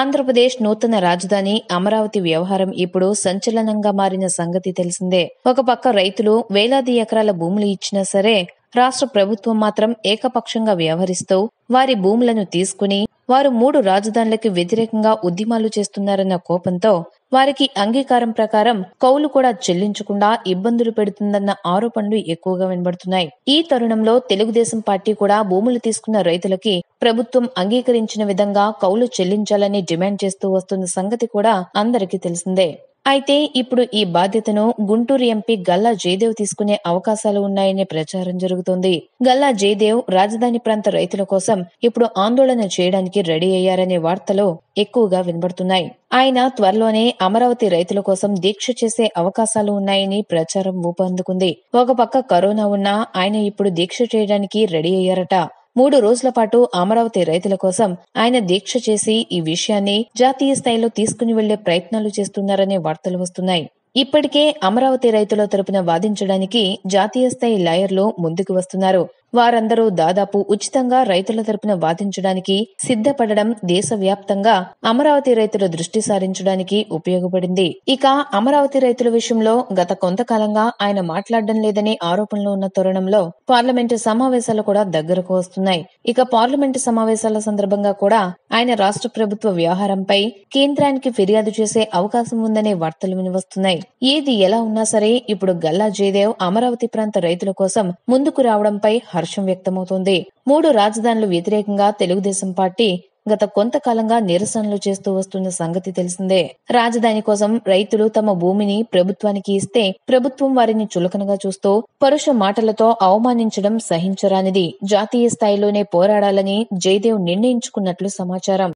ఆంధ్రప్రదేశ్ నూతన రాజధాని అమరావతి వ్యవహారం ఇప్పుడు సంచలనంగా మారిన సంగతి తెలిసిందే ఒక పక్క రైతులు వేలాది ఎకరాల భూములు ఇచ్చినా సరే రాష్ట్ర ప్రభుత్వం మాత్రం ఏకపక్షంగా వ్యవహరిస్తూ వారి భూములను తీసుకుని వారు మూడు రాజధానులకి వ్యతిరేకంగా ఉద్యమాలు చేస్తున్నారన్న కోపంతో వారికి అంగీకారం ప్రకారం కౌలు కూడా చెల్లించకుండా ఇబ్బందులు పెడుతుందన్న ఆరోపణలు ఎక్కువగా వినబడుతున్నాయి ఈ తరుణంలో తెలుగుదేశం పార్టీ కూడా భూములు తీసుకున్న రైతులకి ప్రభుత్వం అంగీకరించిన విధంగా కౌలు చెల్లించాలని డిమాండ్ చేస్తూ వస్తున్న సంగతి కూడా అందరికీ తెలిసిందే అయితే ఇప్పుడు ఈ బాధ్యతను గుంటూరు ఎంపీ గల్లా జయదేవ్ తీసుకునే అవకాశాలు ఉన్నాయనే ప్రచారం జరుగుతోంది గల్లా జయదేవ్ రాజధాని ప్రాంత రైతుల కోసం ఇప్పుడు ఆందోళన చేయడానికి రెడీ అయ్యారనే వార్తలు ఎక్కువగా వినబడుతున్నాయి ఆయన త్వరలోనే అమరావతి రైతుల కోసం దీక్ష చేసే అవకాశాలు ఉన్నాయని ప్రచారం ఊపందుకుంది ఒక పక్క కరోనా ఉన్నా ఆయన ఇప్పుడు దీక్ష చేయడానికి రెడీ అయ్యారట మూడు రోజుల పాటు అమరావతి రైతుల కోసం ఆయన దీక్ష చేసి ఈ విషయాన్ని జాతీయ స్థాయిలో తీసుకుని వెళ్లే ప్రయత్నాలు చేస్తున్నారనే వార్తలు వస్తున్నాయి ఇప్పటికే అమరావతి రైతుల తరపున వాదించడానికి జాతీయ స్థాయి లాయర్లు ముందుకు వస్తున్నారు వారందరూ దాదాపు ఉచితంగా రైతుల తరపున వాదించడానికి సిద్ధపడడం దేశవ్యాప్తంగా అమరావతి రైతుల దృష్టి సారించడానికి ఉపయోగపడింది ఇక అమరావతి రైతుల విషయంలో గత కొంతకాలంగా ఆయన మాట్లాడడం లేదనే ఆరోపణలు ఉన్న తరుణంలో పార్లమెంటు సమావేశాలు కూడా దగ్గరకు వస్తున్నాయి ఇక పార్లమెంటు సమావేశాల సందర్భంగా కూడా ఆయన రాష్ట్ర ప్రభుత్వ వ్యవహారంపై కేంద్రానికి ఫిర్యాదు చేసే అవకాశం ఉందనే వార్తలు వినివస్తున్నాయి ఏది ఎలా ఉన్నా సరే ఇప్పుడు గల్లా జయదేవ్ అమరావతి ప్రాంత రైతుల కోసం ముందుకు రావడంపై హర్షం వ్యక్తమవుతోంది మూడు రాజధానులు వ్యతిరేకంగా తెలుగుదేశం పార్టీ గత కొంతకాలంగా నిరసనలు చేస్తూ వస్తున్న సంగతి తెలిసిందే రాజధాని కోసం రైతులు తమ భూమిని ప్రభుత్వానికి ఇస్తే ప్రభుత్వం వారిని చులకనగా చూస్తూ పరుష మాటలతో అవమానించడం సహించరానిది జాతీయ స్థాయిలోనే పోరాడాలని జయదేవ్ నిర్ణయించుకున్నట్లు సమాచారం